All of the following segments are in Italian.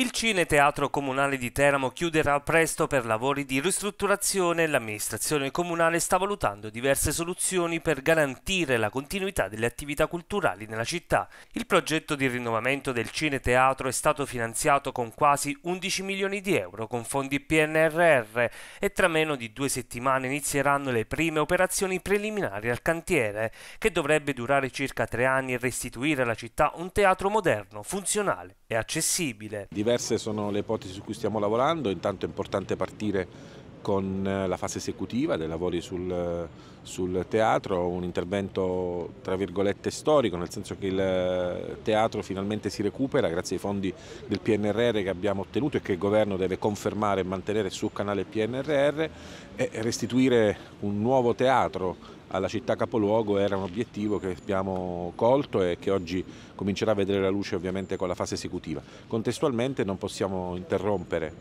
Il Cineteatro Comunale di Teramo chiuderà presto per lavori di ristrutturazione e l'amministrazione comunale sta valutando diverse soluzioni per garantire la continuità delle attività culturali nella città. Il progetto di rinnovamento del Cineteatro è stato finanziato con quasi 11 milioni di euro con fondi PNRR e tra meno di due settimane inizieranno le prime operazioni preliminari al cantiere, che dovrebbe durare circa tre anni e restituire alla città un teatro moderno, funzionale è accessibile. Diverse sono le ipotesi su cui stiamo lavorando, intanto è importante partire con eh, la fase esecutiva dei lavori sul, eh, sul, teatro, un intervento tra virgolette storico, nel senso che il eh, teatro finalmente si recupera grazie ai fondi del PNRR che abbiamo ottenuto e che il governo deve confermare e mantenere sul canale PNRR e restituire un nuovo teatro alla città capoluogo era un obiettivo che abbiamo colto e che oggi comincerà a vedere la luce ovviamente con la fase esecutiva. Contestualmente non possiamo interrompere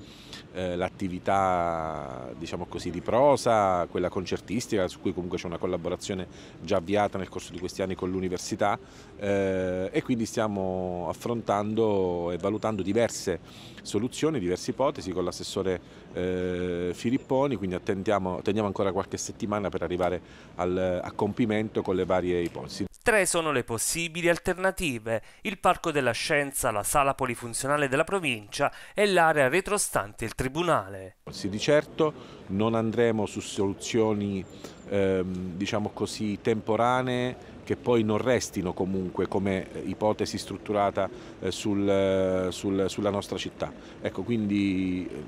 eh, l'attività diciamo così, di prosa, quella concertistica su cui comunque c'è una collaborazione già avviata nel corso di questi anni con l'università eh, e quindi stiamo affrontando e valutando diverse soluzioni, diverse ipotesi con l'assessore eh, Filipponi, quindi attendiamo, attendiamo, ancora qualche settimana per arrivare al, a compimento con le varie ipotesi. Tre sono le possibili alternative, il Parco della Scienza, la Sala Polifunzionale della Provincia e l'area retrostante il Tribunale tribunale. Sì, di certo non andremo su soluzioni ehm, diciamo così, temporanee che poi non restino comunque come eh, ipotesi strutturata eh, sul, eh, sul, sulla nostra città. Ecco, quindi eh,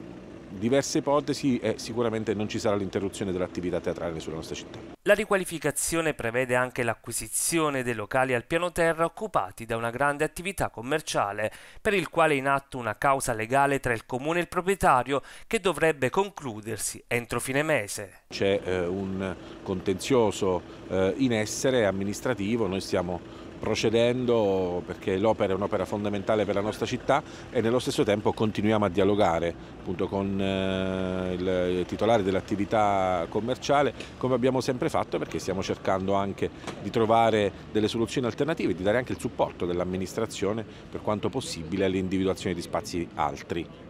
diverse ipotesi e sicuramente non ci sarà l'interruzione dell'attività teatrale sulla nostra città. La riqualificazione prevede anche l'acquisizione dei locali al piano terra occupati da una grande attività commerciale, per il quale è in atto una causa legale tra il comune e il proprietario che dovrebbe concludersi entro fine mese. C'è eh, un contenzioso eh, in essere amministrativo, noi stiamo procedendo perché l'opera è un'opera fondamentale per la nostra città e nello stesso tempo continuiamo a dialogare appunto, con eh, il titolare dell'attività commerciale come abbiamo sempre fatto perché stiamo cercando anche di trovare delle soluzioni alternative e di dare anche il supporto dell'amministrazione per quanto possibile all'individuazione di spazi altri.